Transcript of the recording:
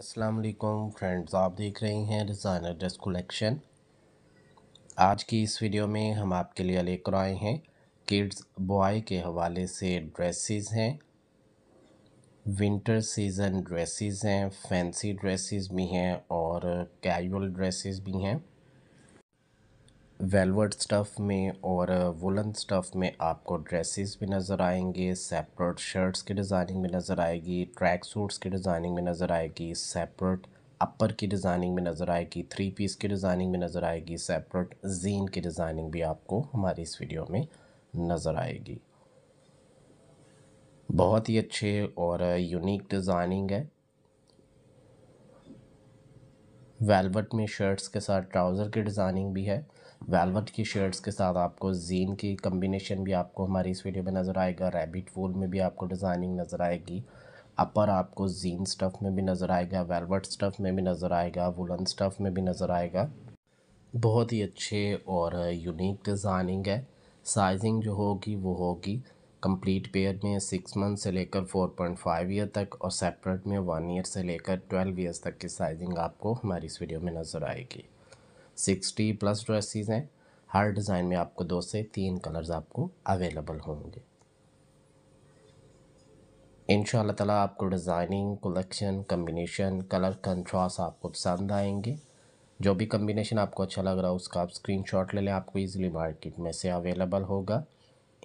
अस्सलाम वालेकुम फ्रेंड्स आप देख रहे हैं डिज़ाइनर ड्रेस कलेक्शन आज की इस वीडियो में हम आपके लिए लेकर आए हैं किड्स बॉय के हवाले से ड्रेसेस हैं विंटर सीज़न ड्रेसेस हैं फैंसी ड्रेसेस भी हैं और कैजुअल ड्रेसेस भी हैं वेलवेट स्टफ़ में और वुलन uh, स्टफ़ में आपको ड्रेसेस भी नज़र आएंगे सेपरेट शर्ट्स की डिज़ाइनिंग में नज़र आएगी ट्रैक सूट्स की डिज़ाइनिंग में नज़र आएगी सेपरेट अपर की डिज़ाइनिंग में नज़र आएगी थ्री पीस की डिज़ाइनिंग में नज़र आएगी सेपरेट जीन की डिज़ाइनिंग भी आपको हमारी इस वीडियो में नज़र आएगी बहुत ही अच्छे और यूनिक uh, डिज़ाइनिंग है वेलवेट में शर्ट्स के साथ ट्राउज़र की डिज़ाइनिंग भी है वेलवेट की शर्ट्स के साथ आपको जीन की कम्बिनेशन भी आपको हमारी इस वीडियो में नज़र आएगा रैबिट फूल में भी आपको डिज़ाइनिंग नज़र आएगी अपर आपको जीन स्टफ़ में भी नज़र आएगा वेलवेट स्टफ़ में भी नज़र आएगा वुलन स्टफ़ में भी नज़र आएगा बहुत ही अच्छे और यूनिक डिज़ाइनिंग है साइजिंग जो होगी वो होगी कंप्लीट पेयर में सिक्स मंथ से लेकर फोर पॉइंट फाइव ईयर तक और सेपरेट में वन ईयर से लेकर ट्वेल्व ईयर्स तक की साइजिंग आपको हमारी इस वीडियो में नज़र आएगी सिक्सटी प्लस ड्रेसिज हैं हर डिज़ाइन में आपको दो से तीन कलर्स आपको अवेलेबल होंगे इन ताला आपको designing collection combination colour contrast आपको पसंद आएंगे जो भी कम्बिनेशन आपको अच्छा लग रहा है उसका आप स्क्रीनशॉट ले लें आपको इजीली मार्केट में से अवेलेबल होगा